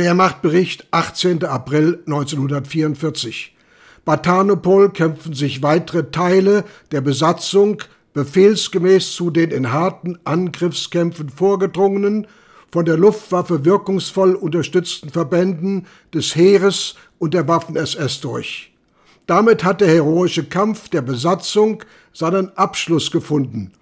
Wehrmachtbericht 18. April 1944. Batanopol kämpfen sich weitere Teile der Besatzung befehlsgemäß zu den in harten Angriffskämpfen vorgedrungenen, von der Luftwaffe wirkungsvoll unterstützten Verbänden des Heeres und der Waffen-SS durch. Damit hat der heroische Kampf der Besatzung seinen Abschluss gefunden.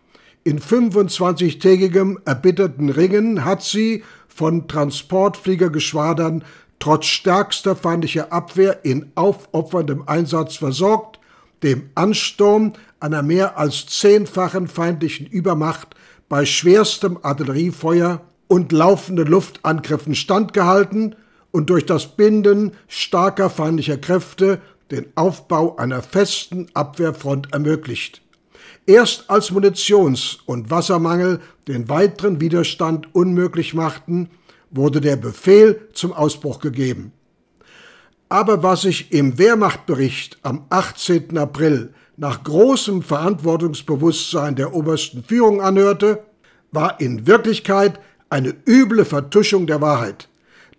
In 25-tägigem erbitterten Ringen hat sie von Transportfliegergeschwadern trotz stärkster feindlicher Abwehr in aufopferndem Einsatz versorgt, dem Ansturm einer mehr als zehnfachen feindlichen Übermacht bei schwerstem Artilleriefeuer und laufenden Luftangriffen standgehalten und durch das Binden starker feindlicher Kräfte den Aufbau einer festen Abwehrfront ermöglicht erst als Munitions- und Wassermangel den weiteren Widerstand unmöglich machten, wurde der Befehl zum Ausbruch gegeben. Aber was sich im Wehrmachtbericht am 18. April nach großem Verantwortungsbewusstsein der obersten Führung anhörte, war in Wirklichkeit eine üble Vertuschung der Wahrheit.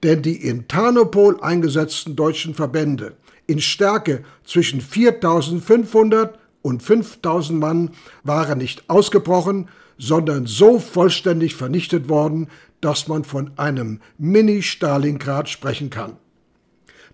Denn die in Tarnopol eingesetzten deutschen Verbände in Stärke zwischen 4500 und 5000 Mann waren nicht ausgebrochen, sondern so vollständig vernichtet worden, dass man von einem Mini-Stalingrad sprechen kann.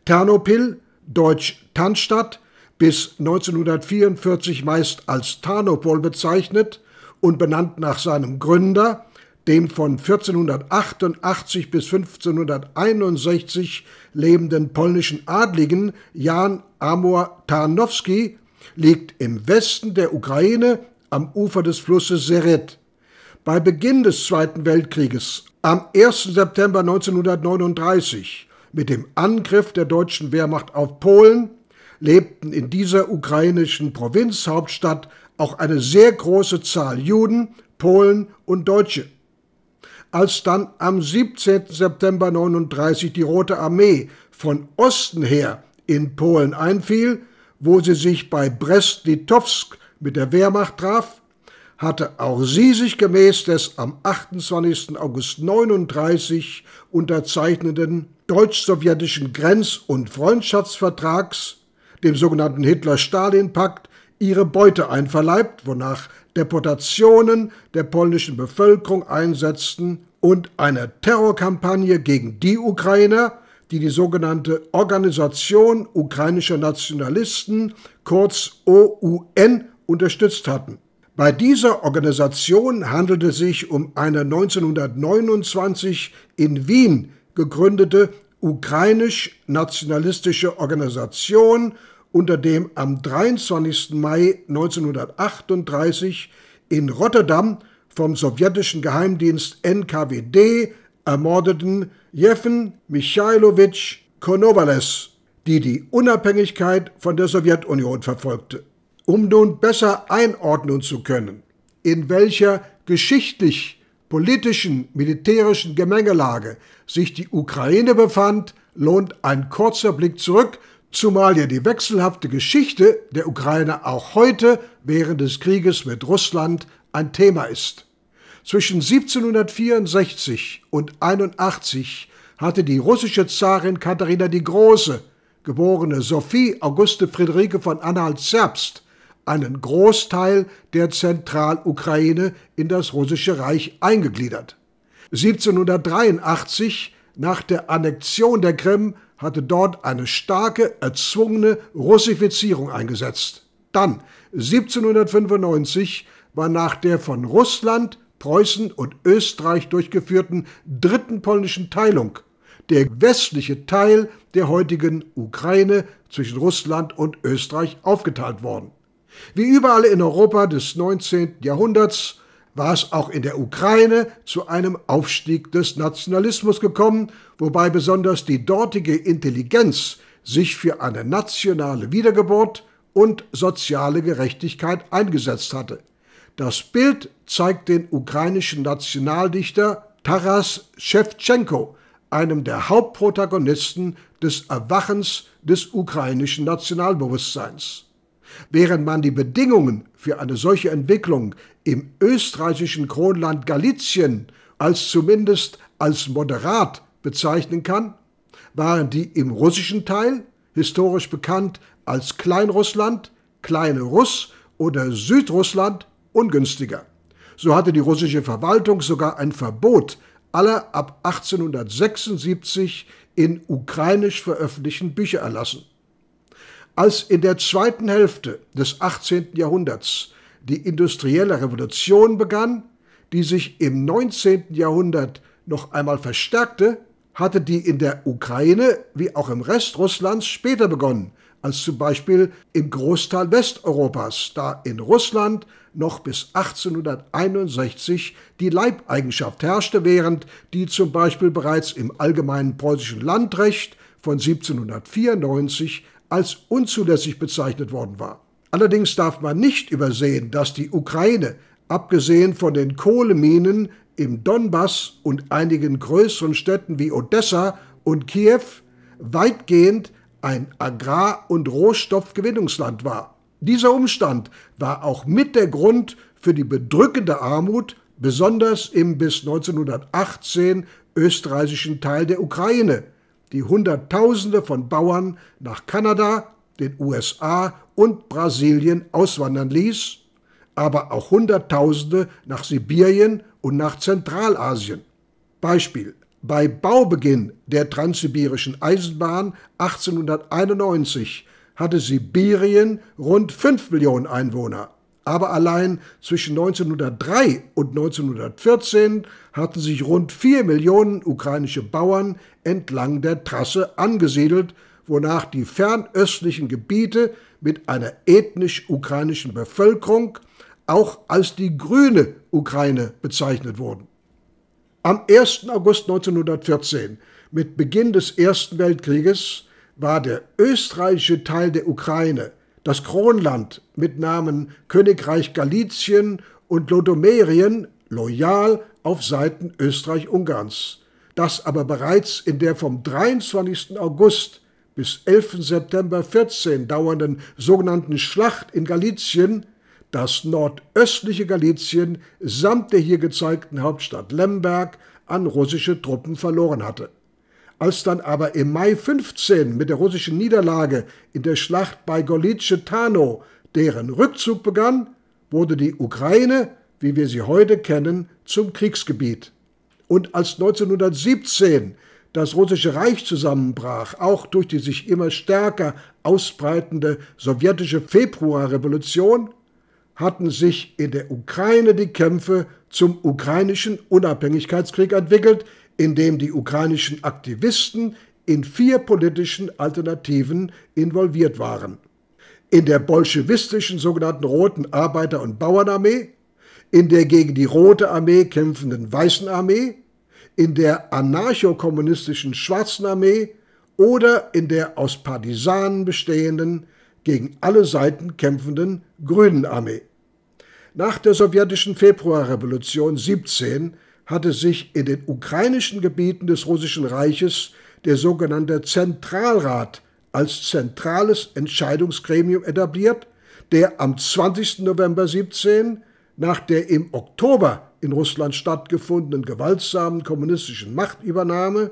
Ternopil, deutsch Tannstadt, bis 1944 meist als Tarnopol bezeichnet und benannt nach seinem Gründer, dem von 1488 bis 1561 lebenden polnischen Adligen Jan Amor Tarnowski liegt im Westen der Ukraine am Ufer des Flusses Seret. Bei Beginn des Zweiten Weltkrieges, am 1. September 1939, mit dem Angriff der deutschen Wehrmacht auf Polen, lebten in dieser ukrainischen Provinzhauptstadt auch eine sehr große Zahl Juden, Polen und Deutsche. Als dann am 17. September 1939 die Rote Armee von Osten her in Polen einfiel, wo sie sich bei Brest-Litovsk mit der Wehrmacht traf, hatte auch sie sich gemäß des am 28. August 1939 unterzeichneten deutsch-sowjetischen Grenz- und Freundschaftsvertrags, dem sogenannten Hitler-Stalin-Pakt, ihre Beute einverleibt, wonach Deportationen der polnischen Bevölkerung einsetzten und eine Terrorkampagne gegen die Ukrainer, die die sogenannte Organisation ukrainischer Nationalisten, kurz OUN, unterstützt hatten. Bei dieser Organisation handelte es sich um eine 1929 in Wien gegründete ukrainisch-nationalistische Organisation unter dem am 23. Mai 1938 in Rotterdam vom sowjetischen Geheimdienst NKWD ermordeten Jeffen Michailowitsch Konovales, die die Unabhängigkeit von der Sowjetunion verfolgte. Um nun besser einordnen zu können, in welcher geschichtlich politischen, militärischen Gemengelage sich die Ukraine befand, lohnt ein kurzer Blick zurück, zumal ja die wechselhafte Geschichte der Ukraine auch heute während des Krieges mit Russland ein Thema ist. Zwischen 1764 und 81 hatte die russische Zarin Katharina die Große, geborene Sophie Auguste Friederike von Anhalt-Zerbst, einen Großteil der Zentralukraine in das russische Reich eingegliedert. 1783, nach der Annexion der Krim, hatte dort eine starke, erzwungene Russifizierung eingesetzt. Dann, 1795, war nach der von Russland Preußen und Österreich durchgeführten dritten polnischen Teilung, der westliche Teil der heutigen Ukraine zwischen Russland und Österreich aufgeteilt worden. Wie überall in Europa des 19. Jahrhunderts war es auch in der Ukraine zu einem Aufstieg des Nationalismus gekommen, wobei besonders die dortige Intelligenz sich für eine nationale Wiedergeburt und soziale Gerechtigkeit eingesetzt hatte. Das Bild zeigt den ukrainischen Nationaldichter Taras Schewtschenko, einem der Hauptprotagonisten des Erwachens des ukrainischen Nationalbewusstseins. Während man die Bedingungen für eine solche Entwicklung im österreichischen Kronland Galizien als zumindest als moderat bezeichnen kann, waren die im russischen Teil, historisch bekannt als Kleinrussland, Kleine Russ oder Südrussland, ungünstiger. So hatte die russische Verwaltung sogar ein Verbot aller ab 1876 in ukrainisch veröffentlichten Bücher erlassen. Als in der zweiten Hälfte des 18. Jahrhunderts die industrielle Revolution begann, die sich im 19. Jahrhundert noch einmal verstärkte, hatte die in der Ukraine wie auch im Rest Russlands später begonnen, als zum Beispiel im Großteil Westeuropas, da in Russland noch bis 1861 die Leibeigenschaft herrschte, während die zum Beispiel bereits im allgemeinen preußischen Landrecht von 1794 als unzulässig bezeichnet worden war. Allerdings darf man nicht übersehen, dass die Ukraine, abgesehen von den Kohleminen im Donbass und einigen größeren Städten wie Odessa und Kiew, weitgehend ein Agrar- und Rohstoffgewinnungsland war. Dieser Umstand war auch mit der Grund für die bedrückende Armut, besonders im bis 1918 österreichischen Teil der Ukraine, die Hunderttausende von Bauern nach Kanada, den USA und Brasilien auswandern ließ, aber auch Hunderttausende nach Sibirien und nach Zentralasien. Beispiel. Bei Baubeginn der Transsibirischen Eisenbahn 1891 hatte Sibirien rund 5 Millionen Einwohner. Aber allein zwischen 1903 und 1914 hatten sich rund 4 Millionen ukrainische Bauern entlang der Trasse angesiedelt, wonach die fernöstlichen Gebiete mit einer ethnisch-ukrainischen Bevölkerung auch als die grüne Ukraine bezeichnet wurden. Am 1. August 1914, mit Beginn des Ersten Weltkrieges, war der österreichische Teil der Ukraine, das Kronland mit Namen Königreich Galizien und Lodomerien loyal auf Seiten Österreich-Ungarns, das aber bereits in der vom 23. August bis 11. September 14 dauernden sogenannten Schlacht in Galizien das nordöstliche Galizien samt der hier gezeigten Hauptstadt Lemberg an russische Truppen verloren hatte. Als dann aber im Mai 15 mit der russischen Niederlage in der Schlacht bei Golice Tano deren Rückzug begann, wurde die Ukraine, wie wir sie heute kennen, zum Kriegsgebiet. Und als 1917 das russische Reich zusammenbrach, auch durch die sich immer stärker ausbreitende sowjetische Februarrevolution, hatten sich in der Ukraine die Kämpfe zum ukrainischen Unabhängigkeitskrieg entwickelt, in dem die ukrainischen Aktivisten in vier politischen Alternativen involviert waren. In der bolschewistischen sogenannten Roten Arbeiter- und Bauernarmee, in der gegen die Rote Armee kämpfenden Weißen Armee, in der anarchokommunistischen Schwarzen Armee oder in der aus Partisanen bestehenden, gegen alle Seiten kämpfenden Grünen Armee. Nach der sowjetischen Februarrevolution 17 hatte sich in den ukrainischen Gebieten des Russischen Reiches der sogenannte Zentralrat als zentrales Entscheidungsgremium etabliert, der am 20. November 17 nach der im Oktober in Russland stattgefundenen gewaltsamen kommunistischen Machtübernahme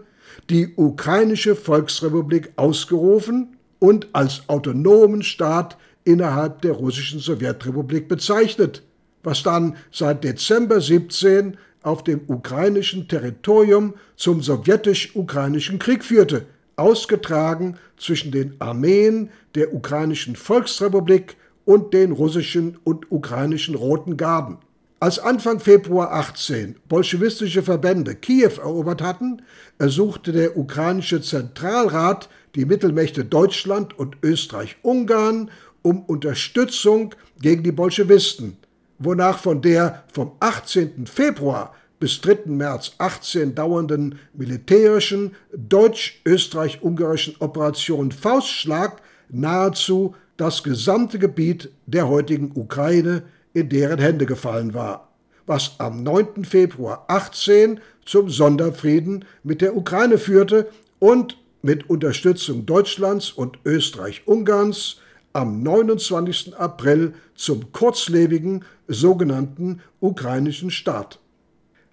die ukrainische Volksrepublik ausgerufen und als autonomen Staat innerhalb der russischen Sowjetrepublik bezeichnet, was dann seit Dezember 17 auf dem ukrainischen Territorium zum sowjetisch-ukrainischen Krieg führte, ausgetragen zwischen den Armeen der ukrainischen Volksrepublik und den russischen und ukrainischen Roten Garden. Als Anfang Februar 18 bolschewistische Verbände Kiew erobert hatten, ersuchte der ukrainische Zentralrat die Mittelmächte Deutschland und Österreich-Ungarn um Unterstützung gegen die Bolschewisten wonach von der vom 18. Februar bis 3. März 18 dauernden militärischen deutsch-österreich-ungarischen Operation Faustschlag nahezu das gesamte Gebiet der heutigen Ukraine in deren Hände gefallen war, was am 9. Februar 18 zum Sonderfrieden mit der Ukraine führte und mit Unterstützung Deutschlands und Österreich-Ungarns am 29. April zum kurzlebigen sogenannten ukrainischen Staat.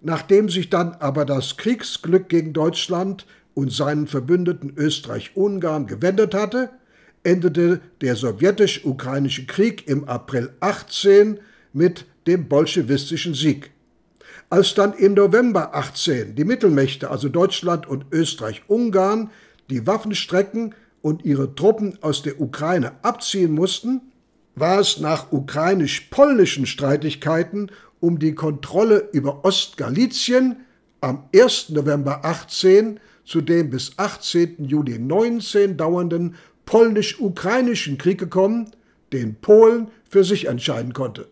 Nachdem sich dann aber das Kriegsglück gegen Deutschland und seinen Verbündeten Österreich-Ungarn gewendet hatte, endete der sowjetisch-ukrainische Krieg im April 18 mit dem bolschewistischen Sieg. Als dann im November 18 die Mittelmächte, also Deutschland und Österreich-Ungarn, die Waffenstrecken strecken, und ihre Truppen aus der Ukraine abziehen mussten, war es nach ukrainisch-polnischen Streitigkeiten um die Kontrolle über Ostgalizien am 1. November 18 zu dem bis 18. Juli 19 dauernden polnisch-ukrainischen Krieg gekommen, den Polen für sich entscheiden konnte.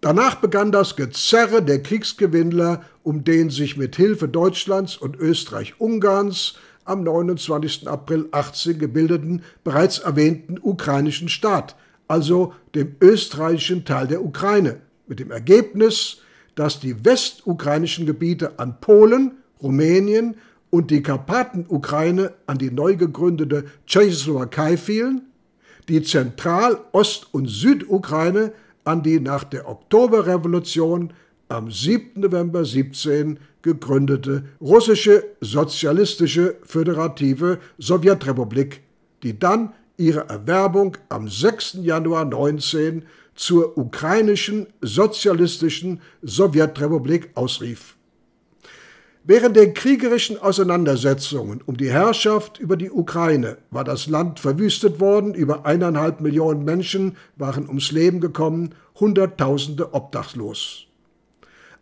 Danach begann das Gezerre der Kriegsgewinnler, um den sich mit Hilfe Deutschlands und Österreich-Ungarns am 29. April 18 gebildeten, bereits erwähnten ukrainischen Staat, also dem österreichischen Teil der Ukraine, mit dem Ergebnis, dass die westukrainischen Gebiete an Polen, Rumänien und die Karpatenukraine an die neu gegründete Tschechoslowakei fielen, die Zentral-, Ost- und Südukraine an die nach der Oktoberrevolution am 7. November 17 gegründete russische sozialistische föderative Sowjetrepublik, die dann ihre Erwerbung am 6. Januar 19 zur ukrainischen sozialistischen Sowjetrepublik ausrief. Während den kriegerischen Auseinandersetzungen um die Herrschaft über die Ukraine war das Land verwüstet worden, über eineinhalb Millionen Menschen waren ums Leben gekommen, Hunderttausende obdachlos.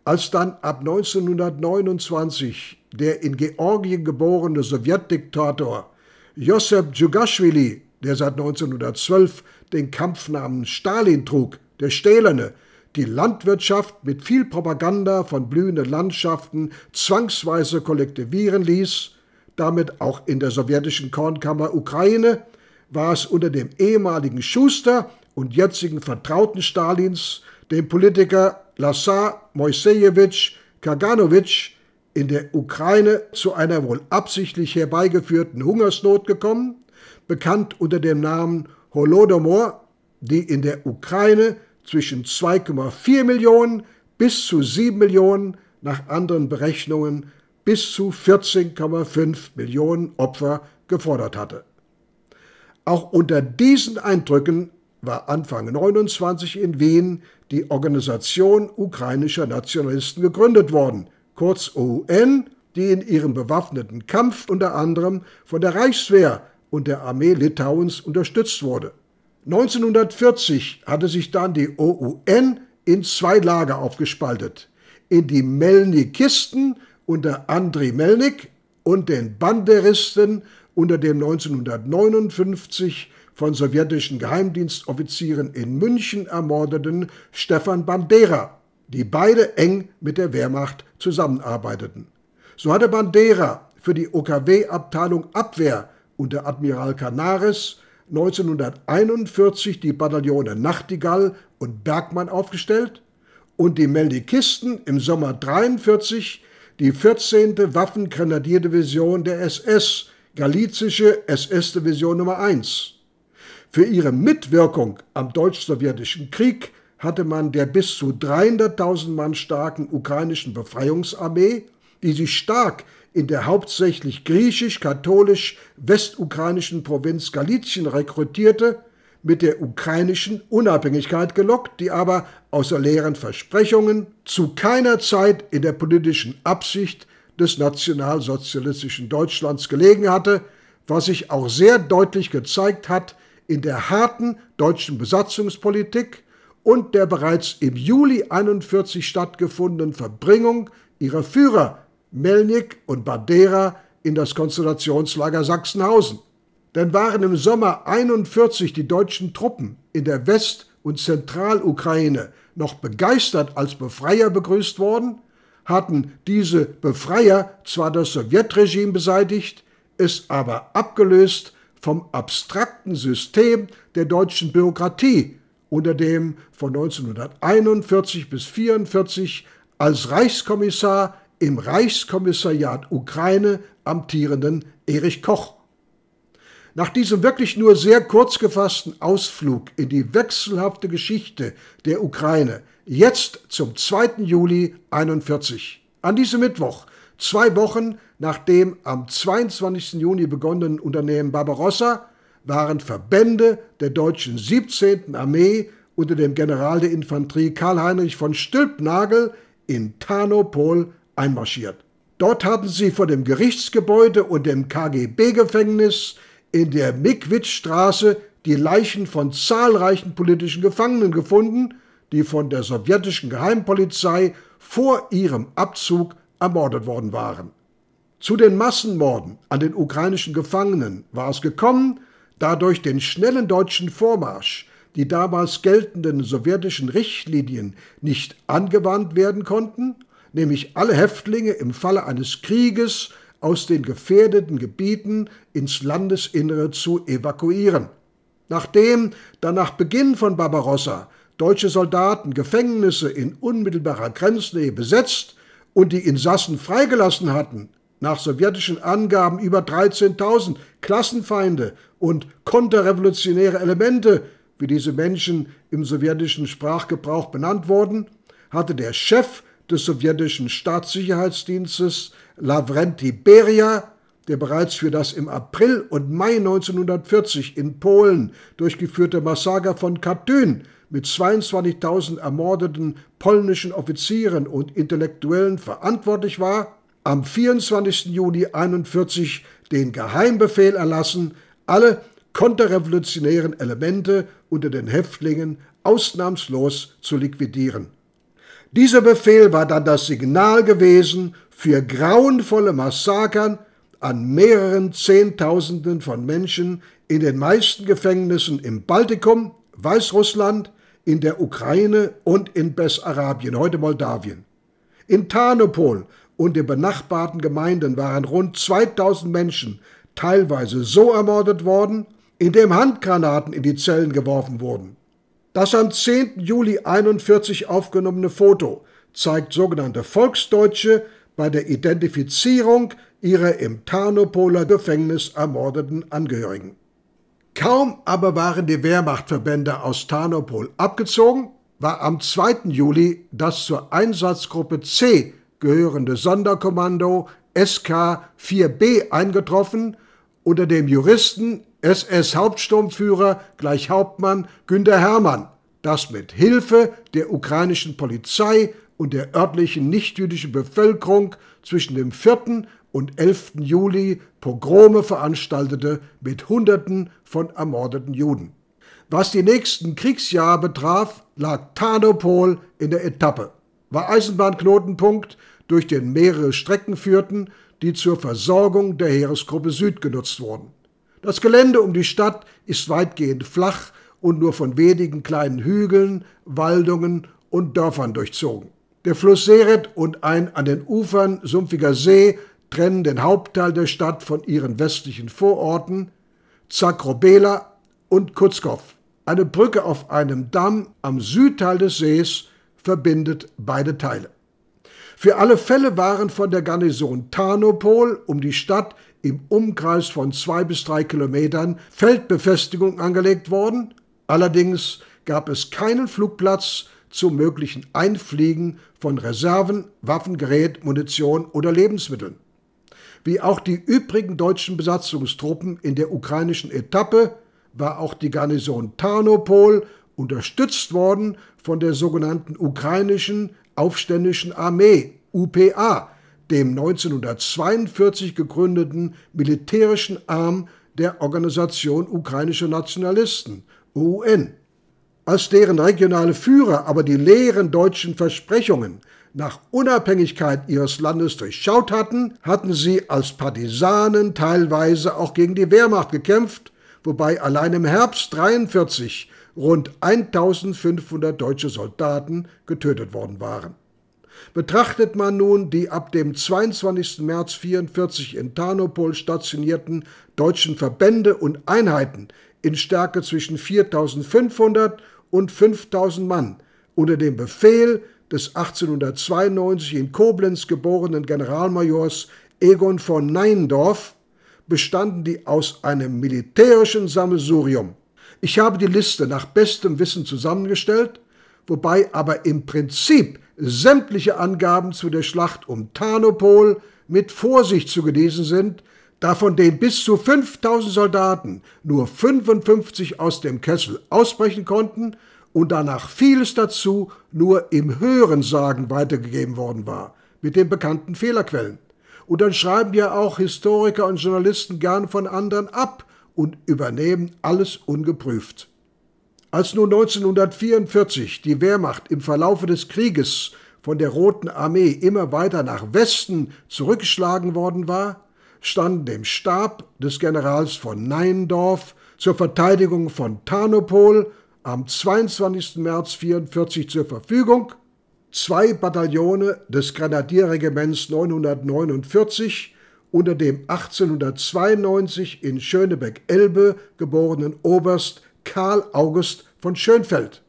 Als dann ab 1929 der in Georgien geborene Sowjetdiktator Josep Djugaschwili, der seit 1912 den Kampfnamen Stalin trug, der Stählerne, die Landwirtschaft mit viel Propaganda von blühenden Landschaften zwangsweise kollektivieren ließ, damit auch in der sowjetischen Kornkammer Ukraine, war es unter dem ehemaligen Schuster und jetzigen Vertrauten Stalins den Politiker Lassar Moisejewitsch Kaganowitsch in der Ukraine zu einer wohl absichtlich herbeigeführten Hungersnot gekommen, bekannt unter dem Namen Holodomor, die in der Ukraine zwischen 2,4 Millionen bis zu 7 Millionen, nach anderen Berechnungen bis zu 14,5 Millionen Opfer gefordert hatte. Auch unter diesen Eindrücken war Anfang 29 in Wien die Organisation ukrainischer Nationalisten gegründet worden, kurz OUN, die in ihrem bewaffneten Kampf unter anderem von der Reichswehr und der Armee Litauens unterstützt wurde. 1940 hatte sich dann die OUN in zwei Lager aufgespaltet, in die Melnikisten unter Andriy Melnik und den Banderisten unter dem 1959 von sowjetischen Geheimdienstoffizieren in München ermordeten Stefan Bandera, die beide eng mit der Wehrmacht zusammenarbeiteten. So hatte Bandera für die OKW-Abteilung Abwehr unter Admiral Canaris 1941 die Bataillone Nachtigall und Bergmann aufgestellt und die Meldikisten im Sommer 1943 die 14. Waffengrenadierdivision der SS, Galizische SS-Division Nummer 1. Für ihre Mitwirkung am deutsch-sowjetischen Krieg hatte man der bis zu 300.000 Mann starken ukrainischen Befreiungsarmee, die sich stark in der hauptsächlich griechisch-katholisch westukrainischen Provinz Galizien rekrutierte, mit der ukrainischen Unabhängigkeit gelockt, die aber außer leeren Versprechungen zu keiner Zeit in der politischen Absicht des nationalsozialistischen Deutschlands gelegen hatte, was sich auch sehr deutlich gezeigt hat in der harten deutschen Besatzungspolitik und der bereits im Juli 1941 stattgefundenen Verbringung ihrer Führer Melnik und Badera in das Konzentrationslager Sachsenhausen. Denn waren im Sommer 1941 die deutschen Truppen in der West- und Zentralukraine noch begeistert als Befreier begrüßt worden, hatten diese Befreier zwar das Sowjetregime beseitigt, es aber abgelöst vom abstrakten System der deutschen Bürokratie unter dem von 1941 bis 1944 als Reichskommissar im Reichskommissariat Ukraine amtierenden Erich Koch. Nach diesem wirklich nur sehr kurz gefassten Ausflug in die wechselhafte Geschichte der Ukraine, jetzt zum 2. Juli 1941. An diesem Mittwoch Zwei Wochen nach dem am 22. Juni begonnenen Unternehmen Barbarossa waren Verbände der deutschen 17. Armee unter dem General der Infanterie Karl-Heinrich von Stülpnagel in Tarnopol einmarschiert. Dort hatten sie vor dem Gerichtsgebäude und dem KGB-Gefängnis in der mikwitz die Leichen von zahlreichen politischen Gefangenen gefunden, die von der sowjetischen Geheimpolizei vor ihrem Abzug ermordet worden waren. Zu den Massenmorden an den ukrainischen Gefangenen war es gekommen, da durch den schnellen deutschen Vormarsch die damals geltenden sowjetischen Richtlinien nicht angewandt werden konnten, nämlich alle Häftlinge im Falle eines Krieges aus den gefährdeten Gebieten ins Landesinnere zu evakuieren. Nachdem dann nach Beginn von Barbarossa deutsche Soldaten Gefängnisse in unmittelbarer Grenznähe besetzt und die Insassen freigelassen hatten, nach sowjetischen Angaben über 13.000 Klassenfeinde und konterrevolutionäre Elemente, wie diese Menschen im sowjetischen Sprachgebrauch benannt wurden, hatte der Chef des sowjetischen Staatssicherheitsdienstes Lavrenti Beria, der bereits für das im April und Mai 1940 in Polen durchgeführte Massaker von Katyn mit 22.000 ermordeten polnischen Offizieren und Intellektuellen verantwortlich war, am 24. Juni 1941 den Geheimbefehl erlassen, alle konterrevolutionären Elemente unter den Häftlingen ausnahmslos zu liquidieren. Dieser Befehl war dann das Signal gewesen für grauenvolle Massakern an mehreren Zehntausenden von Menschen in den meisten Gefängnissen im Baltikum, Weißrussland, in der Ukraine und in Bessarabien, heute Moldawien. In Tarnopol und den benachbarten Gemeinden waren rund 2000 Menschen teilweise so ermordet worden, indem Handgranaten in die Zellen geworfen wurden. Das am 10. Juli 1941 aufgenommene Foto zeigt sogenannte Volksdeutsche bei der Identifizierung ihrer im Tarnopoler Gefängnis ermordeten Angehörigen. Kaum aber waren die Wehrmachtverbände aus Tarnopol abgezogen, war am 2. Juli das zur Einsatzgruppe C gehörende Sonderkommando SK 4b eingetroffen, unter dem Juristen SS-Hauptsturmführer gleich Hauptmann Günter Hermann, das mit Hilfe der ukrainischen Polizei und der örtlichen nichtjüdischen Bevölkerung zwischen dem 4 und 11. Juli Pogrome veranstaltete mit Hunderten von ermordeten Juden. Was die nächsten Kriegsjahre betraf, lag Tarnopol in der Etappe, war Eisenbahnknotenpunkt, durch den mehrere Strecken führten, die zur Versorgung der Heeresgruppe Süd genutzt wurden. Das Gelände um die Stadt ist weitgehend flach und nur von wenigen kleinen Hügeln, Waldungen und Dörfern durchzogen. Der Fluss Seret und ein an den Ufern sumpfiger See trennen den Hauptteil der Stadt von ihren westlichen Vororten Zakrobela und Kutzkow. Eine Brücke auf einem Damm am Südteil des Sees verbindet beide Teile. Für alle Fälle waren von der Garnison Tarnopol um die Stadt im Umkreis von zwei bis drei Kilometern Feldbefestigungen angelegt worden. Allerdings gab es keinen Flugplatz zum möglichen Einfliegen von Reserven, Waffengerät, Munition oder Lebensmitteln. Wie auch die übrigen deutschen Besatzungstruppen in der ukrainischen Etappe war auch die Garnison Tarnopol unterstützt worden von der sogenannten ukrainischen Aufständischen Armee UPA, dem 1942 gegründeten militärischen Arm der Organisation ukrainischer Nationalisten OUN. Als deren regionale Führer aber die leeren deutschen Versprechungen nach Unabhängigkeit ihres Landes durchschaut hatten, hatten sie als Partisanen teilweise auch gegen die Wehrmacht gekämpft, wobei allein im Herbst 43 rund 1500 deutsche Soldaten getötet worden waren. Betrachtet man nun die ab dem 22. März 44 in Tarnopol stationierten deutschen Verbände und Einheiten in Stärke zwischen 4500 und 5000 Mann unter dem Befehl des 1892 in Koblenz geborenen Generalmajors Egon von Neindorf bestanden die aus einem militärischen Sammelsurium. Ich habe die Liste nach bestem Wissen zusammengestellt, wobei aber im Prinzip sämtliche Angaben zu der Schlacht um Tarnopol mit Vorsicht zu genießen sind, da von den bis zu 5000 Soldaten nur 55 aus dem Kessel ausbrechen konnten und danach vieles dazu nur im Hörensagen weitergegeben worden war, mit den bekannten Fehlerquellen. Und dann schreiben ja auch Historiker und Journalisten gern von anderen ab und übernehmen alles ungeprüft. Als nun 1944 die Wehrmacht im Verlaufe des Krieges von der Roten Armee immer weiter nach Westen zurückgeschlagen worden war, standen dem Stab des Generals von Neindorf zur Verteidigung von Tarnopol am 22. März 1944 zur Verfügung. Zwei Bataillone des Grenadierregiments 949 unter dem 1892 in Schönebeck-Elbe geborenen Oberst Karl August von Schönfeld.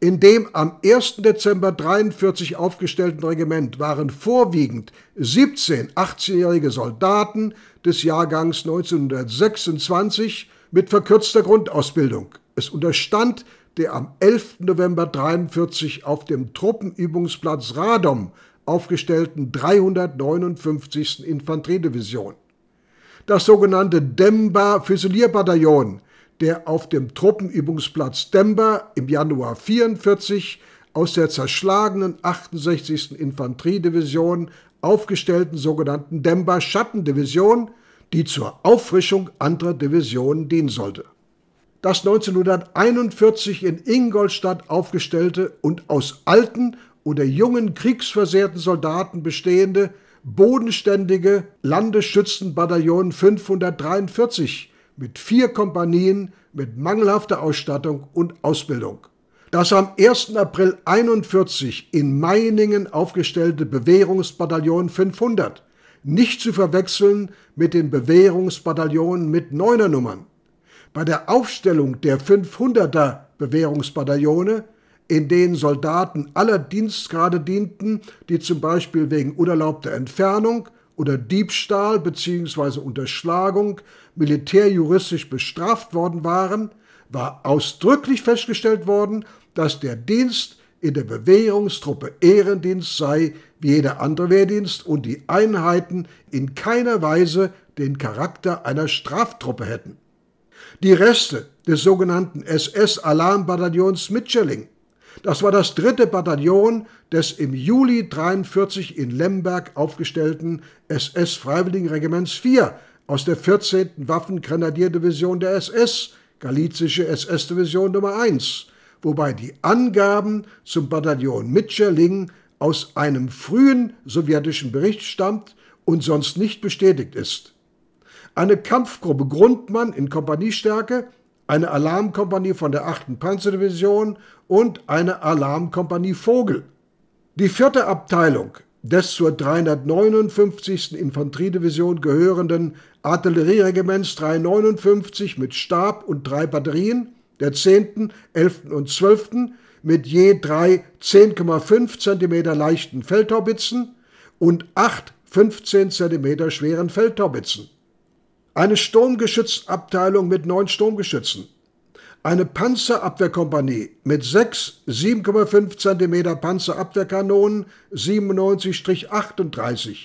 In dem am 1. Dezember 1943 aufgestellten Regiment waren vorwiegend 17 18-jährige Soldaten des Jahrgangs 1926 mit verkürzter Grundausbildung. Es unterstand der am 11. November 1943 auf dem Truppenübungsplatz Radom aufgestellten 359. Infanteriedivision. Das sogenannte Demba Füsilierbataillon, der auf dem Truppenübungsplatz Demba im Januar 1944 aus der zerschlagenen 68. Infanteriedivision aufgestellten sogenannten Demba Schattendivision, die zur Auffrischung anderer Divisionen dienen sollte das 1941 in Ingolstadt aufgestellte und aus alten oder jungen kriegsversehrten Soldaten bestehende bodenständige Landesschützenbataillon 543 mit vier Kompanien mit mangelhafter Ausstattung und Ausbildung. Das am 1. April 1941 in Meiningen aufgestellte Bewährungsbataillon 500, nicht zu verwechseln mit den Bewährungsbataillonen mit Neunernummern. Bei der Aufstellung der 500er Bewährungsbataillone, in denen Soldaten aller Dienstgrade dienten, die zum Beispiel wegen unerlaubter Entfernung oder Diebstahl bzw. Unterschlagung militärjuristisch bestraft worden waren, war ausdrücklich festgestellt worden, dass der Dienst in der Bewährungstruppe Ehrendienst sei wie jeder andere Wehrdienst und die Einheiten in keiner Weise den Charakter einer Straftruppe hätten die Reste des sogenannten SS-Alarmbataillons Mitschelling. Das war das dritte Bataillon des im Juli 1943 in Lemberg aufgestellten SS-Freiwilligenregiments 4 aus der 14. Waffengrenadierdivision der SS, Galizische SS-Division Nummer 1, wobei die Angaben zum Bataillon Mitscherling aus einem frühen sowjetischen Bericht stammt und sonst nicht bestätigt ist. Eine Kampfgruppe Grundmann in Kompaniestärke, eine Alarmkompanie von der 8. Panzerdivision und eine Alarmkompanie Vogel. Die vierte Abteilung des zur 359. Infanteriedivision gehörenden Artillerieregiments 359 mit Stab und drei Batterien, der 10., 11. und 12. mit je drei 10,5 cm leichten Feldhaubitzen und acht 15 cm schweren Feldhaubitzen eine Sturmgeschützabteilung mit neun Sturmgeschützen, eine Panzerabwehrkompanie mit sechs 7,5 cm Panzerabwehrkanonen 97-38.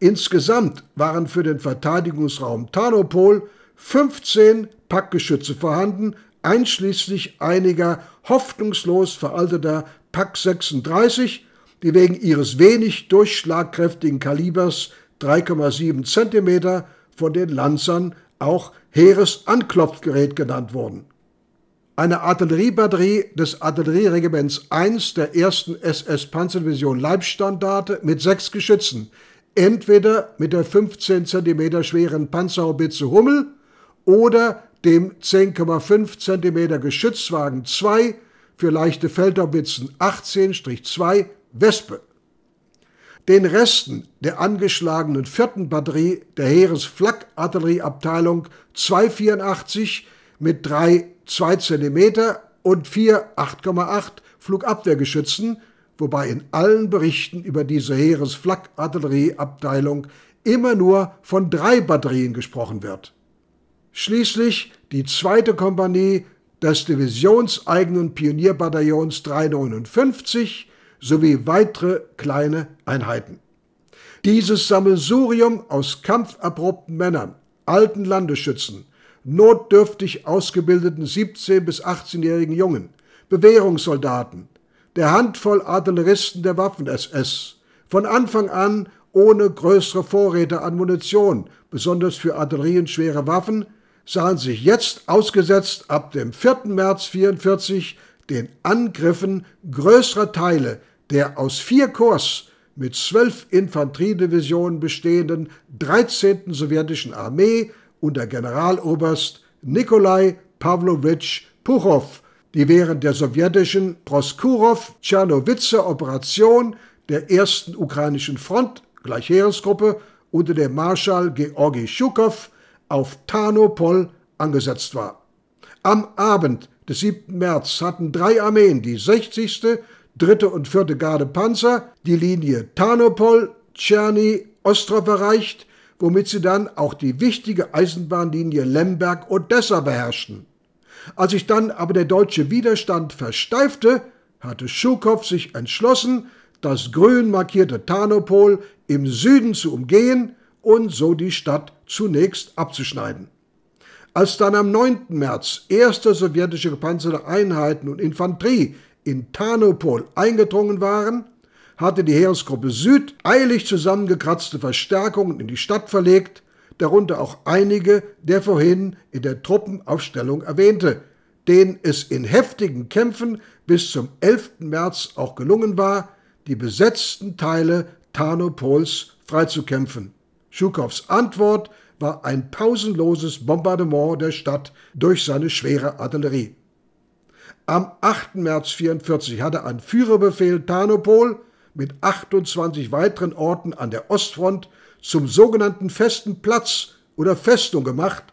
Insgesamt waren für den Verteidigungsraum Tarnopol 15 Packgeschütze vorhanden, einschließlich einiger hoffnungslos veralteter Pack 36, die wegen ihres wenig durchschlagkräftigen Kalibers 3,7 cm von den Lanzern auch Heeresanklopfgerät genannt wurden. Eine Artilleriebatterie des Artillerieregiments 1 der 1. SS-Panzerdivision Leibstandarte mit sechs Geschützen, entweder mit der 15 cm schweren Panzerhaubitze Hummel oder dem 10,5 cm Geschützwagen 2 für leichte Feldhaubitzen 18-2 Wespe. Den Resten der angeschlagenen vierten Batterie der Heeresflakartillerieabteilung 284 mit drei 2 cm und vier 8,8 Flugabwehrgeschützen, wobei in allen Berichten über diese Heeresflakartillerieabteilung immer nur von drei Batterien gesprochen wird. Schließlich die zweite Kompanie des divisionseigenen Pionierbataillons 359 sowie weitere kleine Einheiten. Dieses Sammelsurium aus kampferprobten Männern, alten Landesschützen, notdürftig ausgebildeten 17- bis 18-jährigen Jungen, Bewährungssoldaten, der Handvoll Artilleristen der Waffen-SS, von Anfang an ohne größere Vorräte an Munition, besonders für Artillerien schwere Waffen, sahen sich jetzt ausgesetzt ab dem 4. März 1944 den Angriffen größerer Teile der aus vier Korps mit zwölf Infanteriedivisionen bestehenden 13. sowjetischen Armee unter Generaloberst Nikolai Pavlovich Puchow, die während der sowjetischen Proskurow-Tschernowitzer-Operation der ersten ukrainischen Front, gleich Heeresgruppe, unter dem Marschall Georgi Schukow auf Tarnopol angesetzt war. Am Abend des 7. März hatten drei Armeen, die 60., 3. und 4. Garde Panzer, die Linie Tarnopol, Tscherny, Ostrov erreicht, womit sie dann auch die wichtige Eisenbahnlinie Lemberg-Odessa beherrschten. Als sich dann aber der deutsche Widerstand versteifte, hatte Schukow sich entschlossen, das grün markierte Tarnopol im Süden zu umgehen und so die Stadt zunächst abzuschneiden. Als dann am 9. März erste sowjetische gepanzerte Einheiten und Infanterie in Tarnopol eingedrungen waren, hatte die Heeresgruppe Süd eilig zusammengekratzte Verstärkungen in die Stadt verlegt, darunter auch einige der vorhin in der Truppenaufstellung erwähnte, denen es in heftigen Kämpfen bis zum 11. März auch gelungen war, die besetzten Teile Tarnopols freizukämpfen. Schukows Antwort war ein pausenloses Bombardement der Stadt durch seine schwere Artillerie. Am 8. März 1944 hatte ein Führerbefehl Tarnopol mit 28 weiteren Orten an der Ostfront zum sogenannten festen Platz oder Festung gemacht,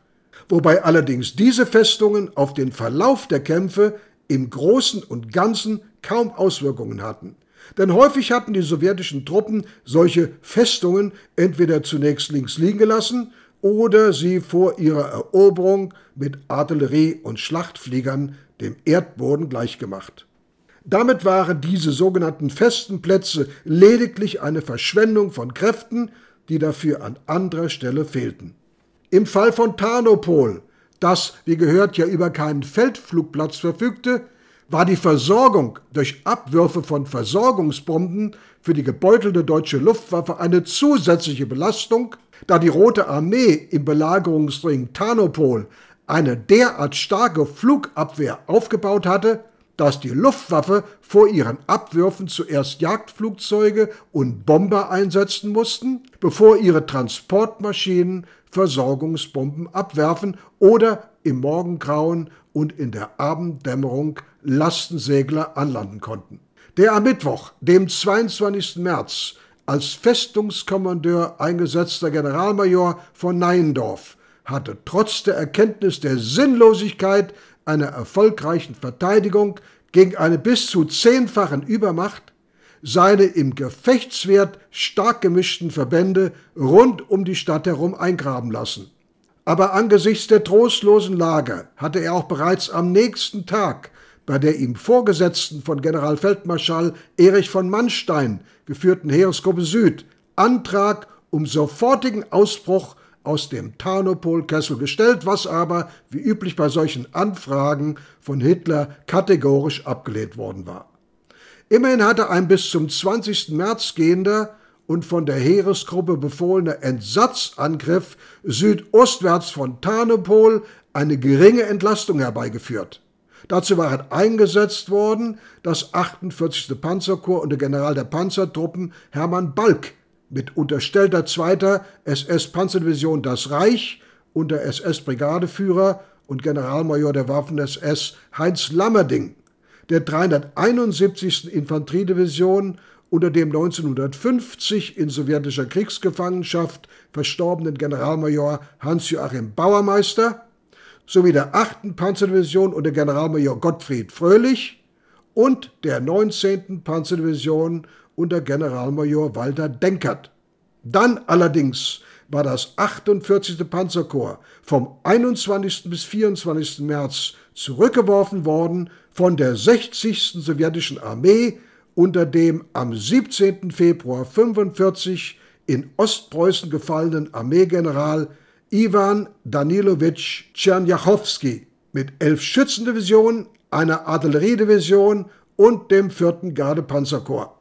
wobei allerdings diese Festungen auf den Verlauf der Kämpfe im Großen und Ganzen kaum Auswirkungen hatten. Denn häufig hatten die sowjetischen Truppen solche Festungen entweder zunächst links liegen gelassen oder sie vor ihrer Eroberung mit Artillerie und Schlachtfliegern dem Erdboden gleichgemacht. Damit waren diese sogenannten festen Plätze lediglich eine Verschwendung von Kräften, die dafür an anderer Stelle fehlten. Im Fall von Tarnopol, das, wie gehört, ja über keinen Feldflugplatz verfügte, war die Versorgung durch Abwürfe von Versorgungsbomben für die gebeutelte deutsche Luftwaffe eine zusätzliche Belastung, da die Rote Armee im Belagerungsring Tarnopol eine derart starke Flugabwehr aufgebaut hatte, dass die Luftwaffe vor ihren Abwürfen zuerst Jagdflugzeuge und Bomber einsetzen mussten, bevor ihre Transportmaschinen Versorgungsbomben abwerfen oder im Morgengrauen und in der Abenddämmerung Lastensegler anlanden konnten. Der am Mittwoch, dem 22. März als Festungskommandeur eingesetzter Generalmajor von Neindorf hatte trotz der Erkenntnis der Sinnlosigkeit einer erfolgreichen Verteidigung gegen eine bis zu zehnfachen Übermacht seine im Gefechtswert stark gemischten Verbände rund um die Stadt herum eingraben lassen. Aber angesichts der trostlosen Lage hatte er auch bereits am nächsten Tag bei der ihm vorgesetzten von Generalfeldmarschall Erich von Manstein geführten Heeresgruppe Süd Antrag um sofortigen Ausbruch aus dem Tarnopolkessel gestellt, was aber, wie üblich bei solchen Anfragen, von Hitler kategorisch abgelehnt worden war. Immerhin hatte ein bis zum 20. März gehender und von der Heeresgruppe befohlener Entsatzangriff südostwärts von Tarnopol eine geringe Entlastung herbeigeführt. Dazu waren eingesetzt worden das 48. Panzerkorps und der General der Panzertruppen Hermann Balk mit unterstellter zweiter SS-Panzerdivision Das Reich unter SS-Brigadeführer und Generalmajor der Waffen-SS Heinz Lammerding, der 371. Infanteriedivision unter dem 1950 in sowjetischer Kriegsgefangenschaft verstorbenen Generalmajor Hans-Joachim Bauermeister sowie der 8. Panzerdivision unter Generalmajor Gottfried Fröhlich und der 19. Panzerdivision unter Generalmajor Walter Denkert. Dann allerdings war das 48. Panzerkorps vom 21. bis 24. März zurückgeworfen worden von der 60. sowjetischen Armee unter dem am 17. Februar 1945 in Ostpreußen gefallenen Armeegeneral Ivan Danilovich Tschernjachowski mit elf Schützendivisionen, einer Artilleriedivision und dem 4. Gardepanzerkorps.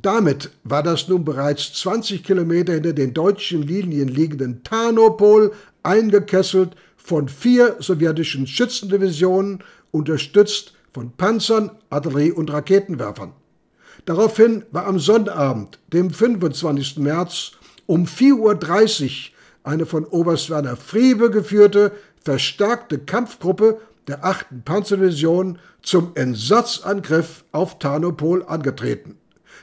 Damit war das nun bereits 20 Kilometer hinter den deutschen Linien liegenden Tarnopol eingekesselt von vier sowjetischen Schützendivisionen, unterstützt von Panzern, Artillerie und Raketenwerfern. Daraufhin war am Sonnabend, dem 25. März, um 4.30 Uhr eine von Oberst Werner Friebe geführte, verstärkte Kampfgruppe der 8. Panzerdivision zum Entsatzangriff auf Tarnopol angetreten.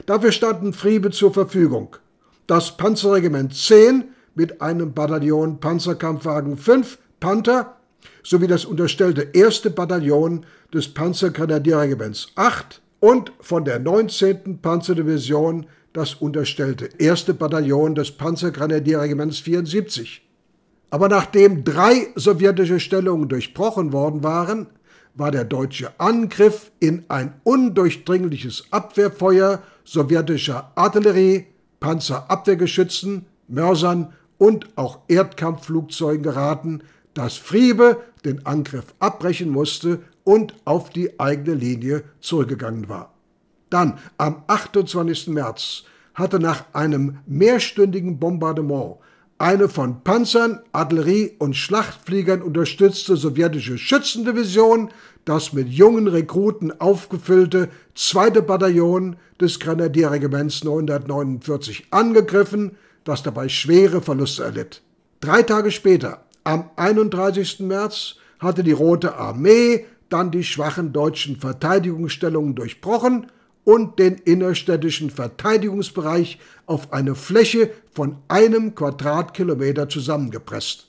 Dafür standen Friebe zur Verfügung. Das Panzerregiment 10 mit einem Bataillon Panzerkampfwagen 5 Panther sowie das unterstellte 1. Bataillon des Panzergrenadierregiments 8 und von der 19. Panzerdivision das unterstellte 1. Bataillon des Panzergrenadierregiments 74. Aber nachdem drei sowjetische Stellungen durchbrochen worden waren, war der deutsche Angriff in ein undurchdringliches Abwehrfeuer sowjetischer Artillerie, Panzerabwehrgeschützen, Mörsern und auch Erdkampfflugzeugen geraten, dass Friebe den Angriff abbrechen musste und auf die eigene Linie zurückgegangen war. Dann, am 28. März, hatte nach einem mehrstündigen Bombardement eine von Panzern, Artillerie und Schlachtfliegern unterstützte sowjetische Schützendivision das mit jungen Rekruten aufgefüllte zweite Bataillon des Grenadierregiments 949 angegriffen, das dabei schwere Verluste erlitt. Drei Tage später, am 31. März, hatte die Rote Armee dann die schwachen deutschen Verteidigungsstellungen durchbrochen und den innerstädtischen Verteidigungsbereich auf eine Fläche von einem Quadratkilometer zusammengepresst.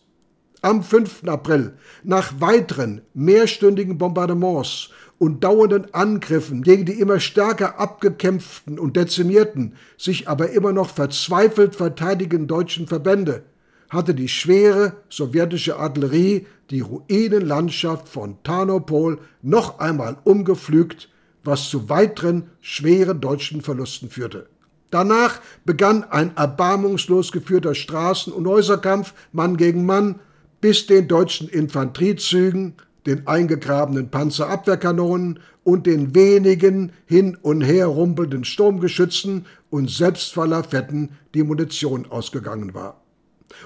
Am 5. April, nach weiteren mehrstündigen Bombardements und dauernden Angriffen gegen die immer stärker abgekämpften und dezimierten, sich aber immer noch verzweifelt verteidigenden deutschen Verbände, hatte die schwere sowjetische Artillerie die Ruinenlandschaft von Tarnopol noch einmal umgepflügt was zu weiteren schweren deutschen Verlusten führte. Danach begann ein erbarmungslos geführter Straßen- und Häuserkampf Mann gegen Mann, bis den deutschen Infanteriezügen, den eingegrabenen Panzerabwehrkanonen und den wenigen hin und her rumpelnden Sturmgeschützen und Selbstfallerfetten die Munition ausgegangen war.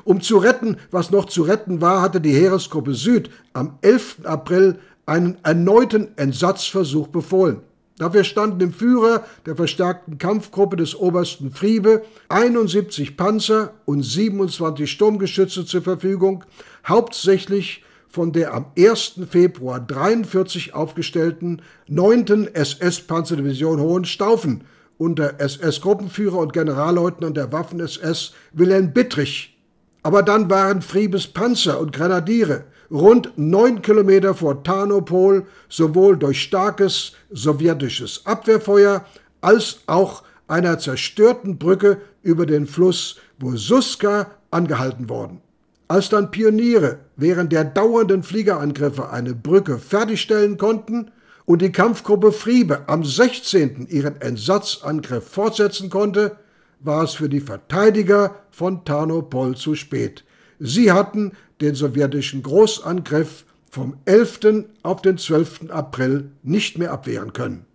Um zu retten, was noch zu retten war, hatte die Heeresgruppe Süd am 11. April einen erneuten Entsatzversuch befohlen. Dafür standen dem Führer der verstärkten Kampfgruppe des Obersten Friebe 71 Panzer und 27 Sturmgeschütze zur Verfügung, hauptsächlich von der am 1. Februar 43 aufgestellten 9. SS-Panzerdivision Hohenstaufen unter SS-Gruppenführer und Generalleutnant der Waffen-SS Wilhelm Bittrich. Aber dann waren Friebes Panzer und Grenadiere rund neun Kilometer vor Tarnopol sowohl durch starkes sowjetisches Abwehrfeuer als auch einer zerstörten Brücke über den Fluss Bursuska angehalten worden. Als dann Pioniere während der dauernden Fliegerangriffe eine Brücke fertigstellen konnten und die Kampfgruppe Friebe am 16. ihren Entsatzangriff fortsetzen konnte, war es für die Verteidiger von Tarnopol zu spät. Sie hatten den sowjetischen Großangriff vom 11. auf den 12. April nicht mehr abwehren können.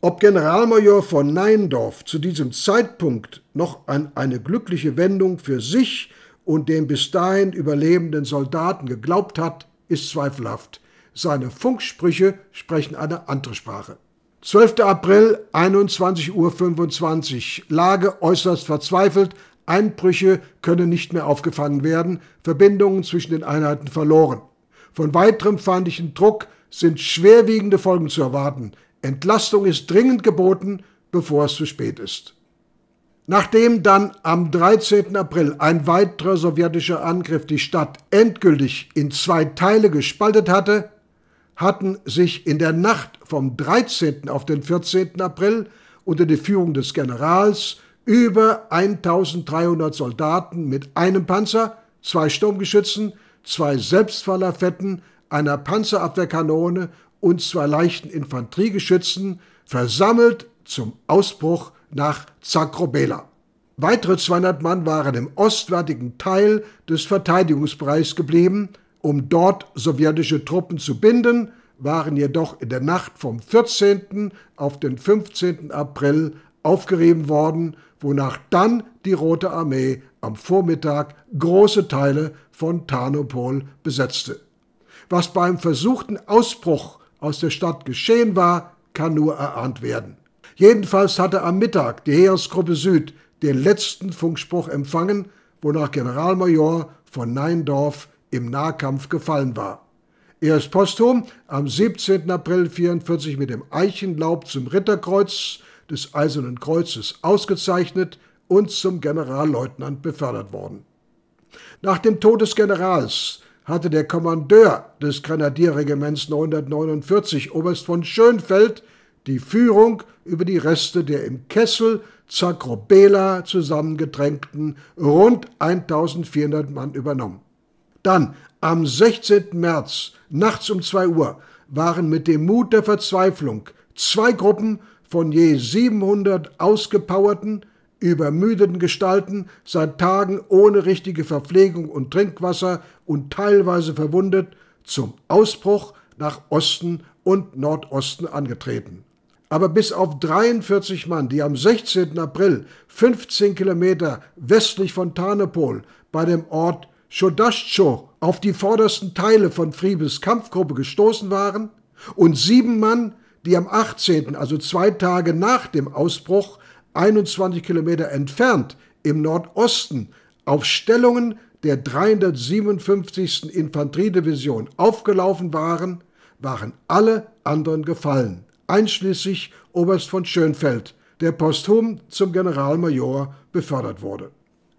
Ob Generalmajor von Neindorf zu diesem Zeitpunkt noch an eine glückliche Wendung für sich und den bis dahin überlebenden Soldaten geglaubt hat, ist zweifelhaft. Seine Funksprüche sprechen eine andere Sprache. 12. April, 21.25 Uhr. Lage äußerst verzweifelt, Einbrüche können nicht mehr aufgefangen werden, Verbindungen zwischen den Einheiten verloren. Von weiterem feindlichen Druck sind schwerwiegende Folgen zu erwarten. Entlastung ist dringend geboten, bevor es zu spät ist. Nachdem dann am 13. April ein weiterer sowjetischer Angriff die Stadt endgültig in zwei Teile gespaltet hatte, hatten sich in der Nacht vom 13. auf den 14. April unter der Führung des Generals über 1300 Soldaten mit einem Panzer, zwei Sturmgeschützen, zwei Selbstfallerfetten, einer Panzerabwehrkanone und zwei leichten Infanteriegeschützen versammelt zum Ausbruch nach Zagrobela. Weitere 200 Mann waren im ostwärtigen Teil des Verteidigungsbereichs geblieben, um dort sowjetische Truppen zu binden, waren jedoch in der Nacht vom 14. auf den 15. April aufgerieben worden, wonach dann die Rote Armee am Vormittag große Teile von Tarnopol besetzte. Was beim versuchten Ausbruch aus der Stadt geschehen war, kann nur erahnt werden. Jedenfalls hatte am Mittag die Heeresgruppe Süd den letzten Funkspruch empfangen, wonach Generalmajor von Neindorf im Nahkampf gefallen war. Er ist posthum am 17. April 1944 mit dem Eichenlaub zum Ritterkreuz des Eisernen Kreuzes ausgezeichnet und zum Generalleutnant befördert worden. Nach dem Tod des Generals hatte der Kommandeur des Grenadierregiments 949, Oberst von Schönfeld, die Führung über die Reste der im Kessel Zagrobela zusammengedrängten rund 1400 Mann übernommen. Dann, am 16. März, nachts um 2 Uhr, waren mit dem Mut der Verzweiflung zwei Gruppen von je 700 ausgepowerten, übermüdeten Gestalten seit Tagen ohne richtige Verpflegung und Trinkwasser und teilweise verwundet zum Ausbruch nach Osten und Nordosten angetreten. Aber bis auf 43 Mann, die am 16. April 15 Kilometer westlich von Tarnopol bei dem Ort Schodascho auf die vordersten Teile von Fribes Kampfgruppe gestoßen waren und sieben Mann, die am 18., also zwei Tage nach dem Ausbruch, 21 Kilometer entfernt im Nordosten auf Stellungen der 357. Infanteriedivision aufgelaufen waren, waren alle anderen gefallen, einschließlich Oberst von Schönfeld, der posthum zum Generalmajor befördert wurde.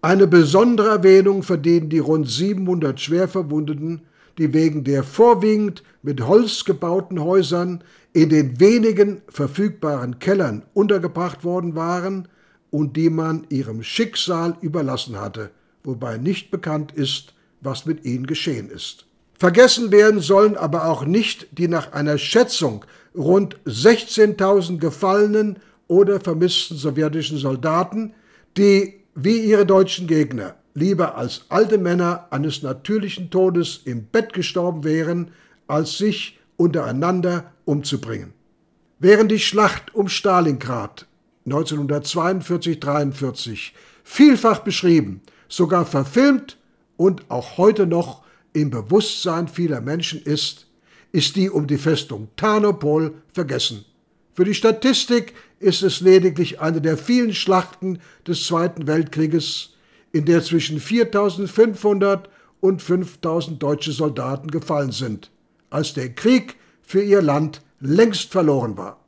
Eine besondere Erwähnung verdienen die rund 700 Schwerverwundeten die wegen der vorwiegend mit Holz gebauten Häusern in den wenigen verfügbaren Kellern untergebracht worden waren und die man ihrem Schicksal überlassen hatte, wobei nicht bekannt ist, was mit ihnen geschehen ist. Vergessen werden sollen aber auch nicht die nach einer Schätzung rund 16.000 gefallenen oder vermissten sowjetischen Soldaten, die wie ihre deutschen Gegner lieber als alte Männer eines natürlichen Todes im Bett gestorben wären, als sich untereinander umzubringen. Während die Schlacht um Stalingrad 1942-43 vielfach beschrieben, sogar verfilmt und auch heute noch im Bewusstsein vieler Menschen ist, ist die um die Festung Tarnopol vergessen. Für die Statistik ist es lediglich eine der vielen Schlachten des Zweiten Weltkrieges, in der zwischen 4500 und 5000 deutsche Soldaten gefallen sind, als der Krieg für ihr Land längst verloren war.